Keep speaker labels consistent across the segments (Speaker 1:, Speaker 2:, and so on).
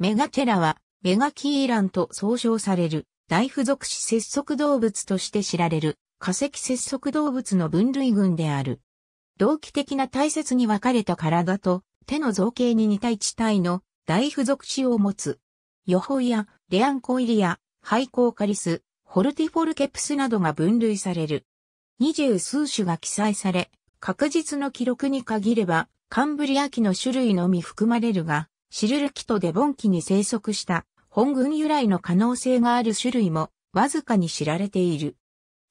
Speaker 1: メガテラは、メガキーランと総称される、大付属子節足動物として知られる、化石節足動物の分類群である。同期的な大切に分かれた体と、手の造形に似た一体の、大付属子を持つ。ヨホイや、レアンコイリア、ハイコーカリス、ホルティフォルケプスなどが分類される。二十数種が記載され、確実の記録に限れば、カンブリア紀の種類のみ含まれるが、シルルキとデボンキに生息した本群由来の可能性がある種類もわずかに知られている。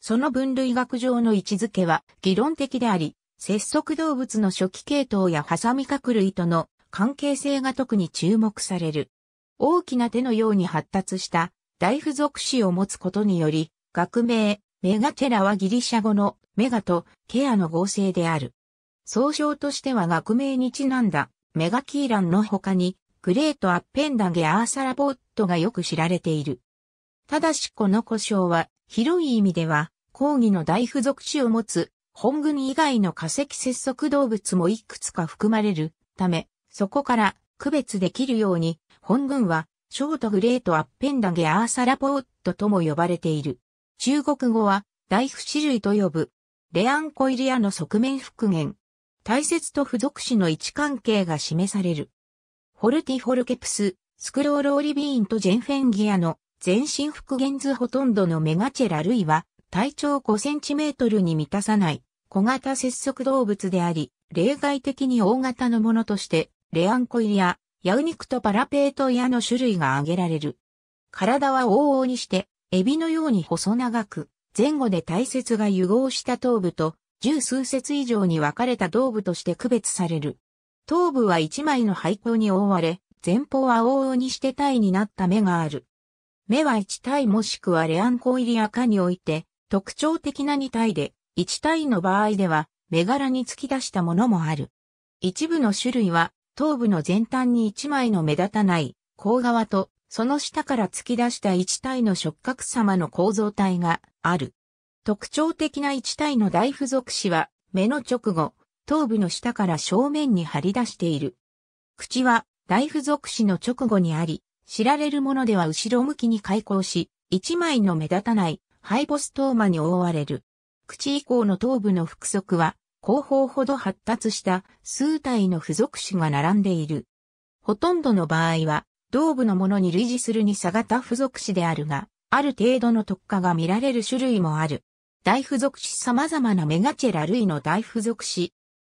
Speaker 1: その分類学上の位置づけは議論的であり、節足動物の初期系統やハサミ角類との関係性が特に注目される。大きな手のように発達した大付属子を持つことにより、学名、メガテラはギリシャ語のメガとケアの合成である。総称としては学名にちなんだメガキーランの他に、グレートアッペンダゲアーサラボットがよく知られている。ただしこの故障は、広い意味では、抗議の大付属地を持つ、本軍以外の化石接続動物もいくつか含まれるため、そこから区別できるように、本軍は、ショートグレートアッペンダゲアーサラポットとも呼ばれている。中国語は、大不種類と呼ぶ。レアンコイリアの側面復元。大切と付属詞の位置関係が示される。ホルティフォルケプス、スクロールオリビーンとジェンフェンギアの全身復元図ほとんどのメガチェラ類は体長5センチメートルに満たさない小型節足動物であり、例外的に大型のものとしてレアンコイリア、ヤウニクとパラペートヤの種類が挙げられる。体は往々にしてエビのように細長く前後で大切が融合した頭部と十数節以上に分かれた頭部として区別される。頭部は一枚の廃後に覆われ、前方は往々にして体になった目がある。目は一体もしくはレアンコイリア赤において、特徴的な二体で、一体の場合では、目柄に突き出したものもある。一部の種類は、頭部の前端に一枚の目立たない、甲側と、その下から突き出した一体の触覚様の構造体がある。特徴的な一体の大付属詞は、目の直後、頭部の下から正面に張り出している。口は、大付属詞の直後にあり、知られるものでは後ろ向きに開口し、一枚の目立たない、ハイボストーマに覆われる。口以降の頭部の腹側は、後方ほど発達した数体の付属種が並んでいる。ほとんどの場合は、頭部のものに類似するに差型付属詞であるが、ある程度の特化が見られる種類もある。大付属し様々なメガチェラ類の大付属し、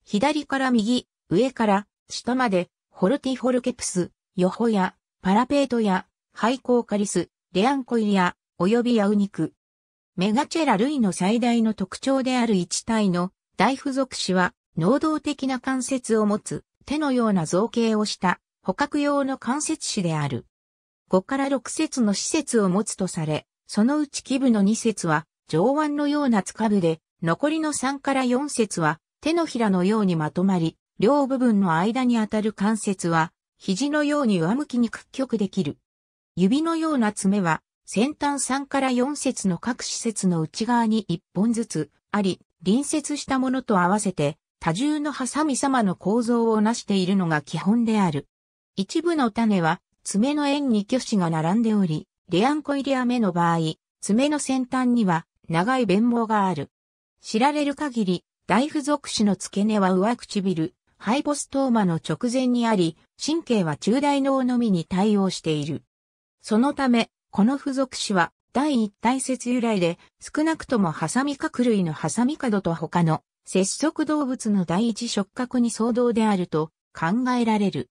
Speaker 1: 左から右、上から下まで、ホルティホルケプス、ヨホヤ、パラペートや、ハイコーカリス、レアンコイお及びヤウニク。メガチェラ類の最大の特徴である一体の大付属子は、能動的な関節を持つ、手のような造形をした捕獲用の関節種である。5から6節の施設を持つとされ、そのうち基部の2節は上腕のようなつかぶで、残りの3から4節は手のひらのようにまとまり、両部分の間にあたる関節は、肘のように上向きに屈曲できる。指のような爪は、先端3から4節の各施設の内側に1本ずつあり、隣接したものと合わせて、多重のハサミ様の構造をなしているのが基本である。一部の種は、爪の円に挙手が並んでおり、レアンコイリア目の場合、爪の先端には長い弁毛がある。知られる限り、大付属種の付け根は上唇、ハイボストーマの直前にあり、神経は中大脳のみに対応している。そのため、この付属種は第一体節由来で、少なくともハサミ角類のハサミ角と他の節足動物の第一触角に相当であると考えられる。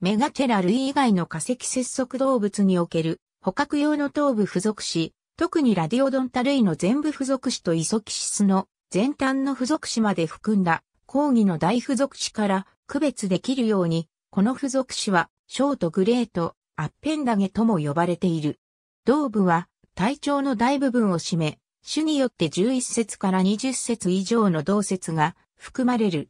Speaker 1: メガテラ類以外の化石節足動物における捕獲用の頭部付属詞、特にラディオドンタ類の全部付属子とイソキシスの前端の付属子まで含んだ抗議の大付属子から区別できるように、この付属子はショートグレート、アッペンダゲとも呼ばれている。同部は体長の大部分を占め、種によって11節から20節以上の動節が含まれる。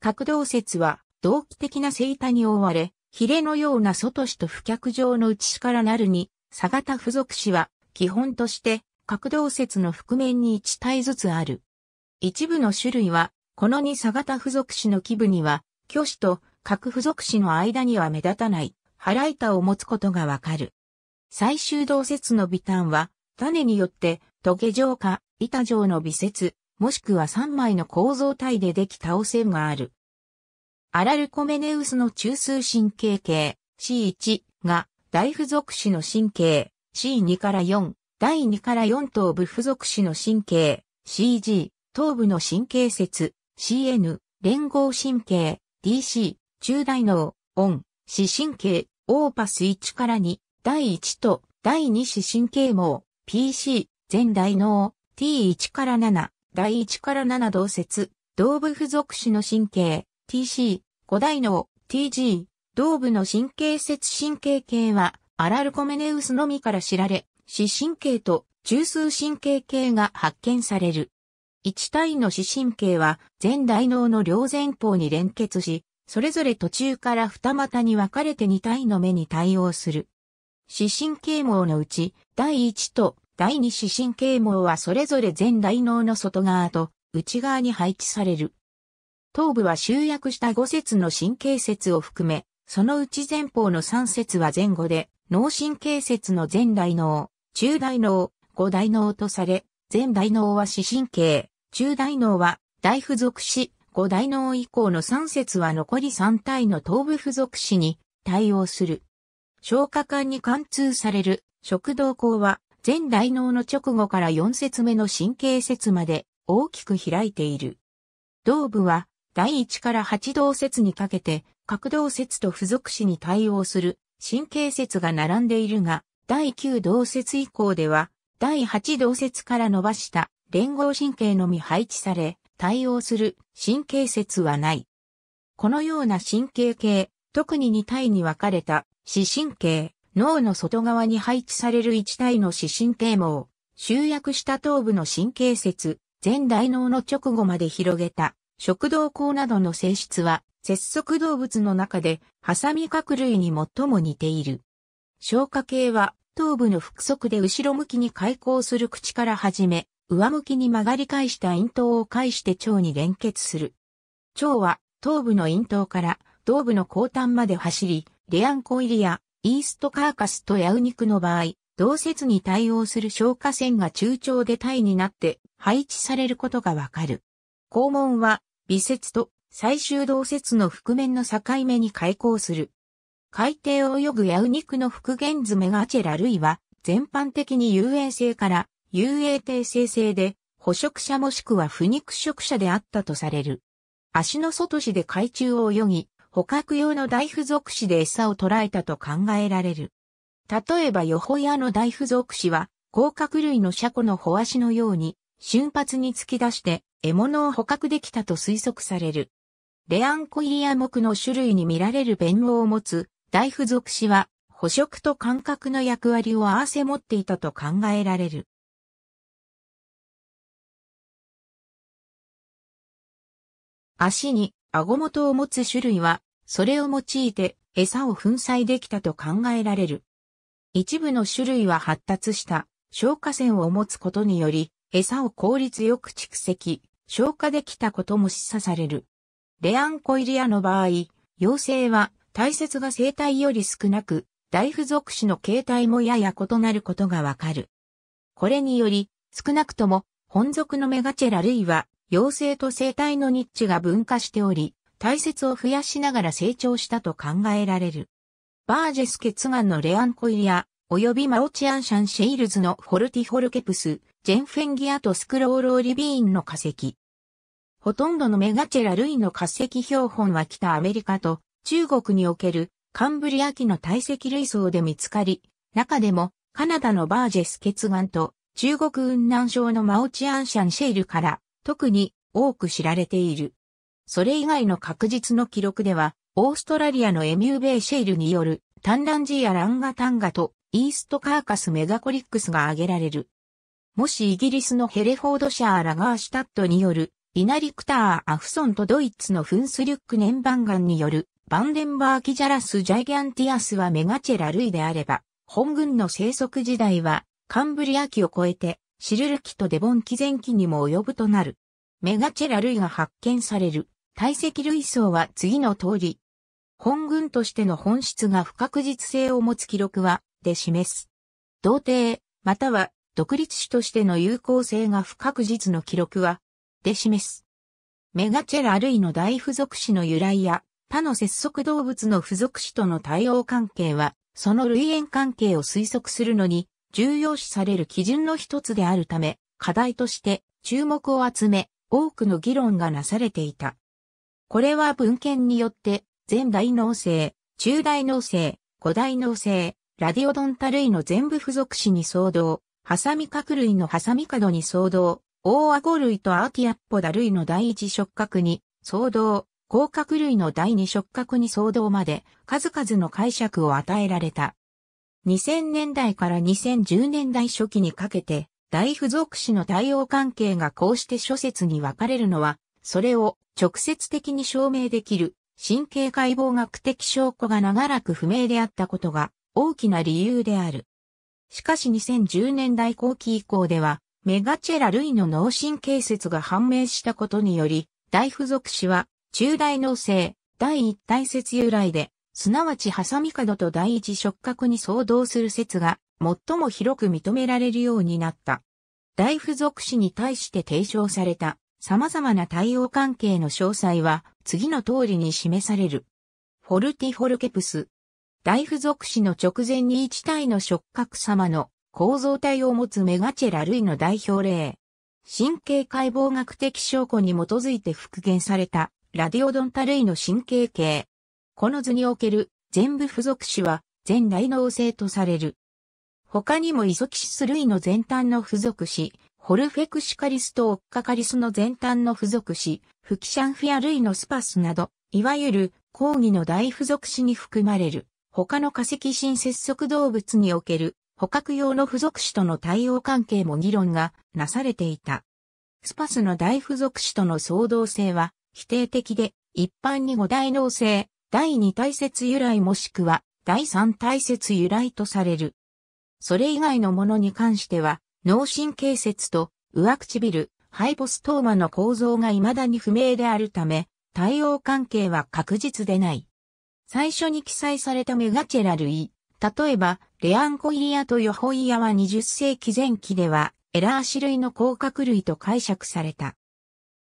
Speaker 1: 各動節は同期的な生態に覆われ、ヒレのような外子と不脚状の内子からなるに、ガ型付属子は基本として、角動説の覆面に1体ずつある。一部の種類は、この2ガ型付属詞の基部には、虚子と各付属詞の間には目立たない、腹板を持つことがわかる。最終動説の微端は、種によって、トゲ状か、板状の微節、もしくは3枚の構造体でできた汚染がある。アラルコメネウスの中枢神経系 C1 が大付属子の神経 C2 から4、第2から4頭部付属種の神経、CG、頭部の神経節、CN、連合神経、DC、中大脳、オン、視神経、オーパス1から2、第1と第2視神経網、PC、全大脳、T1 から7、第1から7同節、動部付属種の神経、TC、5大脳、TG、動部の神経節神経系は、アラルコメネウスのみから知られ、視神経と中枢神経系が発見される。1体の視神経は全大脳の両前方に連結し、それぞれ途中から二股に分かれて2体の目に対応する。視神経網のうち、第1と第2視神経網はそれぞれ全大脳の外側と内側に配置される。頭部は集約した5節の神経節を含め、そのうち前方の3節は前後で、脳神経節の前大脳、中大脳、後大脳とされ、前大脳は視神経、中大脳は大付属し、後大脳以降の3節は残り3体の頭部付属子に対応する。消化管に貫通される食道口は前大脳の直後から4節目の神経節まで大きく開いている。胴部は第1から8動節にかけて、角動節と付属子に対応する神経節が並んでいるが、第9動節以降では、第8動節から伸ばした連合神経のみ配置され、対応する神経節はない。このような神経系、特に2体に分かれた視神経、脳の外側に配置される1体の視神経網、集約した頭部の神経節、前大脳の直後まで広げた食道口などの性質は節足動物の中で、ハサミ角類に最も似ている。消化系は、頭部の腹側で後ろ向きに開口する口から始め、上向きに曲がり返した咽頭を介して腸に連結する。腸は、頭部の咽頭から、頭部の後端まで走り、レアンコイリア、イーストカーカスとヤウニクの場合、同説に対応する消化腺が中腸で体になって配置されることがわかる。肛門は、微節と最終動説の覆面の境目に開口する。海底を泳ぐヤウニクの復元図メガチェラ類は、全般的に遊泳性から遊泳定性性で、捕食者もしくは不肉食者であったとされる。足の外しで海中を泳ぎ、捕獲用の大付属肢で餌を捕らえたと考えられる。例えばヨホヤの大付属肢は、甲殻類のシャコのホワシのように、瞬発に突き出して獲物を捕獲できたと推測される。レアンコイリア目の種類に見られる弁護を持つ、大付属詞は、捕食と感覚の役割を合わせ持っていたと考えられる。足に顎元を持つ種類は、それを用いて餌を粉砕できたと考えられる。一部の種類は発達した消化腺を持つことにより、餌を効率よく蓄積、消化できたことも示唆される。レアンコイリアの場合、妖精は体節が生体より少なく、大付属種の形態もやや異なることがわかる。これにより、少なくとも、本属のメガチェラ類は、妖精と生体のニッチが分化しており、体節を増やしながら成長したと考えられる。バージェス血眼のレアンコイリア、及びマオチアンシャンシェイルズのフォルティフォルケプス、ジェンフェンギアとスクローローリビーンの化石。ほとんどのメガチェラ類の化石標本は北アメリカと中国におけるカンブリア紀の堆積類層で見つかり、中でもカナダのバージェス結岩と中国雲南省のマオチアンシャンシェイルから特に多く知られている。それ以外の確実の記録では、オーストラリアのエミューベイシェイルによるタンランジーアランガタンガとイーストカーカスメガコリックスが挙げられる。もしイギリスのヘレフォードシャーラガーシュタットによるイナリクター・アフソンとドイツのフンスリュック年番岩によるバンデンバーキジャラス・ジャイギャンティアスはメガチェラ類であれば、本軍の生息時代はカンブリア紀を超えてシルル紀とデボン紀前期にも及ぶとなる。メガチェラ類が発見される体積類層は次の通り。本軍としての本質が不確実性を持つ記録は、で示す。同定、または独立種としての有効性が不確実の記録は、で示す。メガチェラ類の大付属詞の由来や、他の節足動物の付属詞との対応関係は、その類縁関係を推測するのに、重要視される基準の一つであるため、課題として注目を集め、多くの議論がなされていた。これは文献によって、前大脳性、中大脳性、古大脳性、ラディオドンタ類の全部付属詞に相当、ハサミ角類のハサミ角に相当、大顎類とアーティアッポダ類の第一触覚に、騒動、甲殻類の第二触覚に騒動まで、数々の解釈を与えられた。2000年代から2010年代初期にかけて、大付属詞の対応関係がこうして諸説に分かれるのは、それを直接的に証明できる神経解剖学的証拠が長らく不明であったことが大きな理由である。しかし2010年代後期以降では、メガチェラ類の脳神経節が判明したことにより、大付属詞は、中大脳性、第一体節由来で、すなわちハサミ角と第一触覚に相当する説が、最も広く認められるようになった。大付属詞に対して提唱された、様々な対応関係の詳細は、次の通りに示される。フォルティフォルケプス。大付属詞の直前に一体の触覚様の構造体を持つメガチェラ類の代表例。神経解剖学的証拠に基づいて復元されたラディオドンタ類の神経系。この図における全部付属詞は全大脳性とされる。他にもイソキシス類の前端の付属詞、ホルフェクシカリスとオッカカリスの前端の付属詞、フキシャンフィア類のスパスなど、いわゆる抗議の大付属詞に含まれる。他の化石新接触動物における捕獲用の付属種との対応関係も議論がなされていた。スパスの大付属種との相動性は否定的で、一般に五大脳性、第二大節由来もしくは第三大節由来とされる。それ以外のものに関しては、脳神経節と上唇、ハイポストーマの構造が未だに不明であるため、対応関係は確実でない。最初に記載されたメガチェラ類、例えば、レアンコイリアとヨホイアは20世紀前期では、エラー種類の甲殻類と解釈された。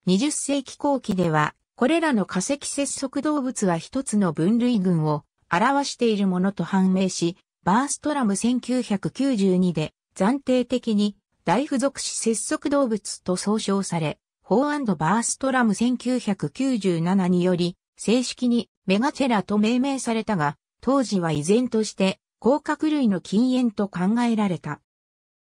Speaker 1: 20世紀後期では、これらの化石節足動物は一つの分類群を表しているものと判明し、バーストラム1992で暫定的に大付属子節足動物と総称され、ホーバーストラム1997により正式にメガテラと命名されたが、当時は依然として甲殻類の禁煙と考えられた。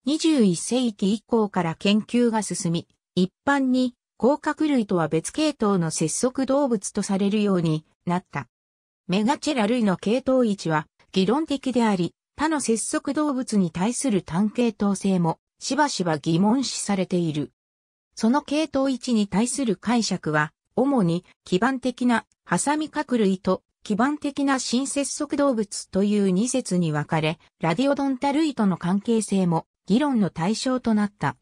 Speaker 1: 21世紀以降から研究が進み、一般に甲殻類とは別系統の節足動物とされるようになった。メガチェラ類の系統位置は議論的であり、他の節足動物に対する単系統性もしばしば疑問視されている。その系統位置に対する解釈は、主に基盤的なハサミ核類と基盤的な新接足動物という二節に分かれ、ラディオドンタ類との関係性も議論の対象となった。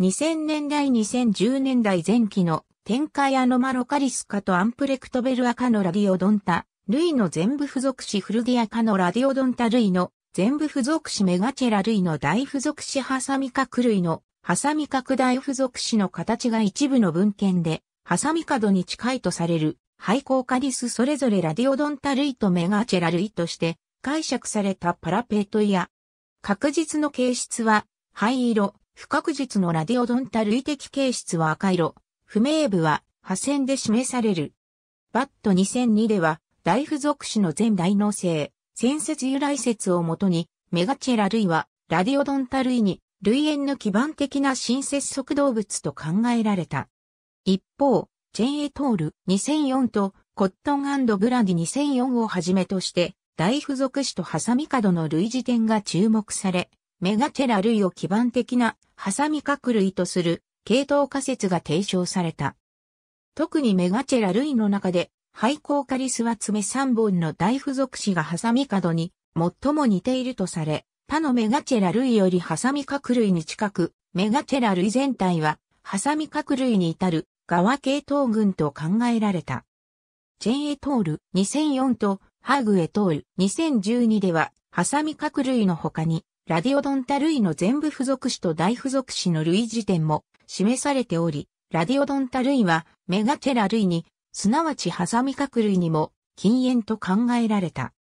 Speaker 1: 2000年代2010年代前期の展開アノマロカリス科とアンプレクトベルア科のラディオドンタ類の全部付属詞フルディア科のラディオドンタ類の全部付属詞メガチェラ類の大付属詞ハサミ角類のハサミ拡大付属詞の形が一部の文献でハサミ角に近いとされる廃校カリスそれぞれラディオドンタ類とメガチェラ類として解釈されたパラペートア。確実の形質は灰色、不確実のラディオドンタ類的形質は赤色、不明部は破線で示される。バット2002では、大付属種の全大脳性、先説由来説をもとに、メガチェラ類は、ラディオドンタ類に、類縁の基盤的な新接速動物と考えられた。一方、ェンエトール2004とコットンブラディ2004をはじめとして、大付属詞とハサミ角の類似点が注目され、メガテラ類を基盤的なハサミ角類とする系統仮説が提唱された。特にメガチェラ類の中で、廃校カリスは爪3本の大付属詞がハサミ角に最も似ているとされ、他のメガチェラ類よりハサミ角類に近く、メガチェラ類全体はハサミ角類に至る側系統群と考えられた。チェンエトール2004とハーグエトール2012では、ハサミ各類の他に、ラディオドンタ類の全部付属種と大付属種の類似点も示されており、ラディオドンタ類はメガテラ類に、すなわちハサミ各類にも禁煙と考えられた。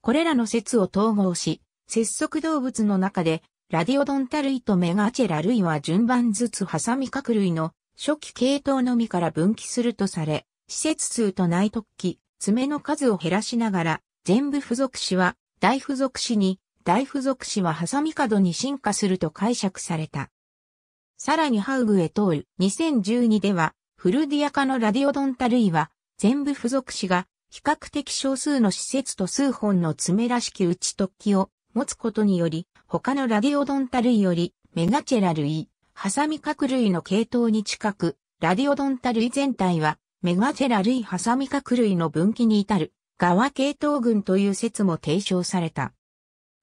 Speaker 1: これらの説を統合し、節足動物の中で、ラディオドンタ類とメガチェラ類は順番ずつハサミ各類の初期系統のみから分岐するとされ、施設数と内特起、爪の数を減らしながら、全部付属詞は、大付属詞に、大付属詞はハサミ角に進化すると解釈された。さらにハウグへ通る2012では、フルディア科のラディオドンタ類は、全部付属詞が、比較的少数の施設と数本の爪らしき内突起を持つことにより、他のラディオドンタ類より、メガチェラ類、ハサミ核類の系統に近く、ラディオドンタ類全体は、メガテラ類ハサミ核類の分岐に至る、側系統群という説も提唱された。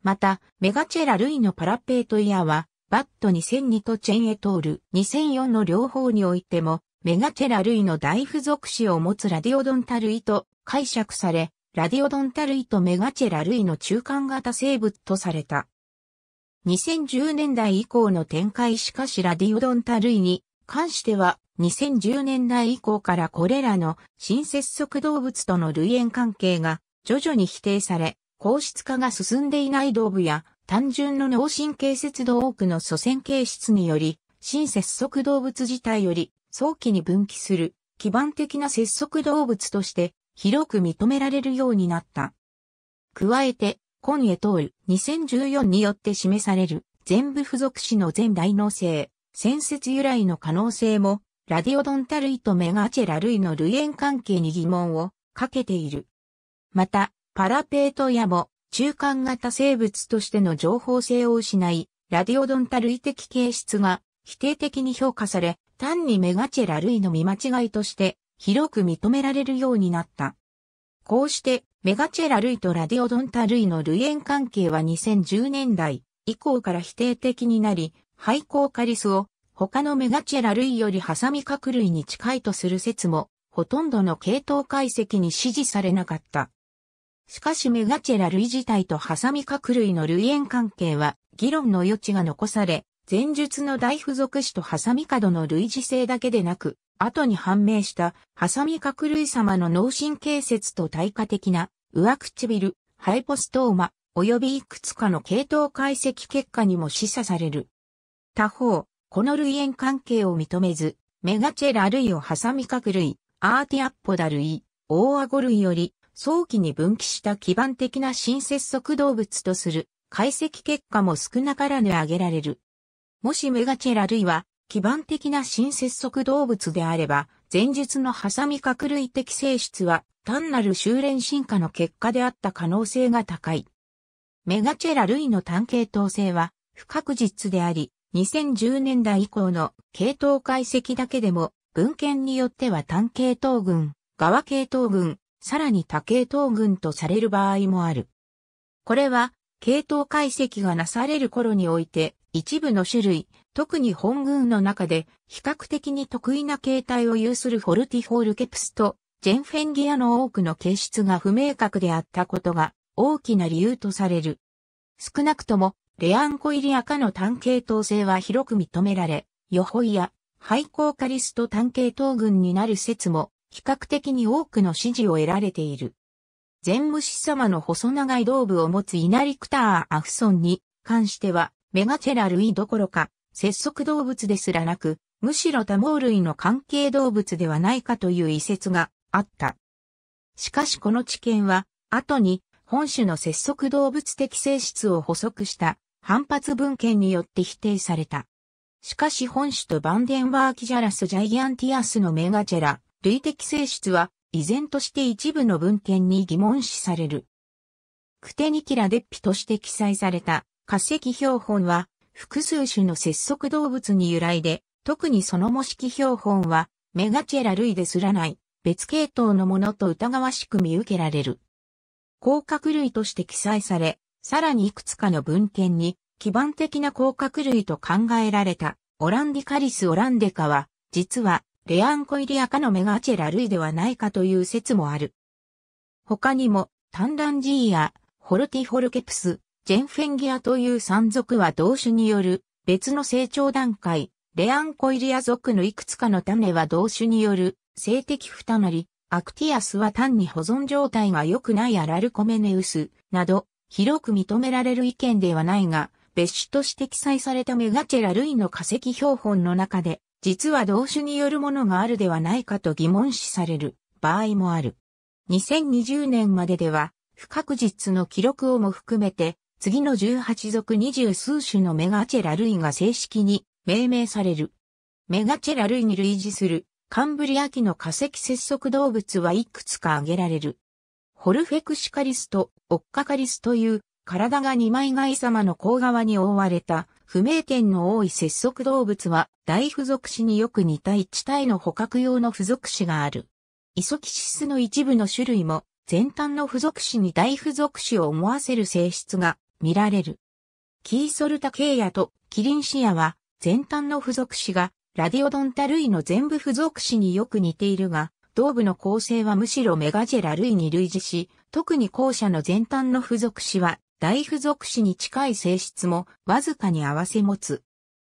Speaker 1: また、メガチェラ類のパラペートイヤは、バット2002とチェンエトール2004の両方においても、メガチェラ類の大付属子を持つラディオドンタ類と解釈され、ラディオドンタ類とメガチェラ類の中間型生物とされた。2010年代以降の展開しかしラディオドンタ類に関しては2010年代以降からこれらの新節足動物との類縁関係が徐々に否定され、硬質化が進んでいない動物や単純の脳神経節度多くの祖先形質により、新節足動物自体より早期に分岐する基盤的な節足動物として広く認められるようになった。加えて、今へ通る2014によって示される全部付属子の全大脳性、先説由来の可能性も、ラディオドンタ類とメガチェラ類の類縁関係に疑問をかけている。また、パラペートやも、中間型生物としての情報性を失い、ラディオドンタ類的形質が否定的に評価され、単にメガチェラ類の見間違いとして広く認められるようになった。こうしてメガチェラ類とラディオドンタ類の類縁関係は2010年代以降から否定的になり、廃校カリスを他のメガチェラ類よりハサミ角類に近いとする説も、ほとんどの系統解析に支持されなかった。しかしメガチェラ類自体とハサミ角類の類縁関係は議論の余地が残され、前述の大付属詞とハサミ角の類似性だけでなく、後に判明した、ハサミ角類様の脳神経節と対価的な、上唇、ハイポストーマ、及びいくつかの系統解析結果にも示唆される。他方、この類縁関係を認めず、メガチェラ類をハサミ角類、アーティアッポダ類、オオアゴ類より、早期に分岐した基盤的な新接触動物とする解析結果も少なからぬ挙げられる。もしメガチェラ類は基盤的な新接触動物であれば、前述のハサミ核類的性質は単なる修練進化の結果であった可能性が高い。メガチェラ類の単系統性は不確実であり、2010年代以降の系統解析だけでも文献によっては単系統群、側系統群、さらに多系統群とされる場合もある。これは系統解析がなされる頃において一部の種類、特に本軍の中で比較的に得意な形態を有するフォルティホールケプスとジェンフェンギアの多くの形質が不明確であったことが大きな理由とされる。少なくともレアンコイリア科の単系統性は広く認められ、ヨホイやコーカリスト単系統群になる説も比較的に多くの支持を得られている。全無視様の細長い胴部を持つイナリクター・アフソンに関しては、メガチェラ類どころか、節足動物ですらなく、むしろ多毛類の関係動物ではないかという遺説があった。しかしこの知見は、後に本種の節足動物的性質を補足した反発文献によって否定された。しかし本種とバンデンワーキジャラスジャイアンティアスのメガジェラ、類的性質は依然として一部の文献に疑問視される。クテニキラデッピとして記載された化石標本は複数種の節足動物に由来で、特にその模式標本は、メガチェラ類ですらない、別系統のものと疑わしく見受けられる。甲殻類として記載され、さらにいくつかの文献に、基盤的な甲殻類と考えられた、オランディカリス・オランデカは、実は、レアンコイリア科のメガチェラ類ではないかという説もある。他にも、タンランジーや、ホルティフォルケプス、ジェンフェンギアという山族は同種による別の成長段階、レアンコイリア族のいくつかの種は同種による性的負担なり、アクティアスは単に保存状態が良くないアラルコメネウスなど、広く認められる意見ではないが、別種として記載されたメガチェラ類の化石標本の中で、実は同種によるものがあるではないかと疑問視される場合もある。2020年まででは、不確実の記録をも含めて、次の十八族二十数種のメガチェラ類が正式に命名される。メガチェラ類に類似するカンブリア紀の化石節足動物はいくつか挙げられる。ホルフェクシカリスとオッカカリスという体が二枚貝様の甲側に覆われた不明点の多い節足動物は大付属種によく似た一体の捕獲用の付属種がある。イソキシスの一部の種類も前端の付属種に大付属種を思わせる性質が見られる。キーソルタケイヤとキリンシアは前端の付属詞がラディオドンタ類の全部付属詞によく似ているが、頭部の構成はむしろメガジェラ類に類似し、特に後者の前端の付属詞は大付属詞に近い性質もわずかに合わせ持つ。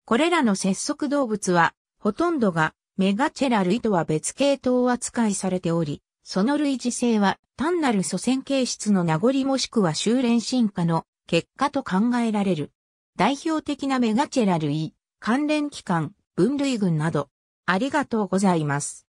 Speaker 1: これらの節足動物は、ほとんどがメガチェラ類とは別系統扱いされており、その類似性は単なる祖先形質の名残もしくは修練進化の結果と考えられる。代表的なメガチェラ類、関連機関、分類群など、ありがとうございます。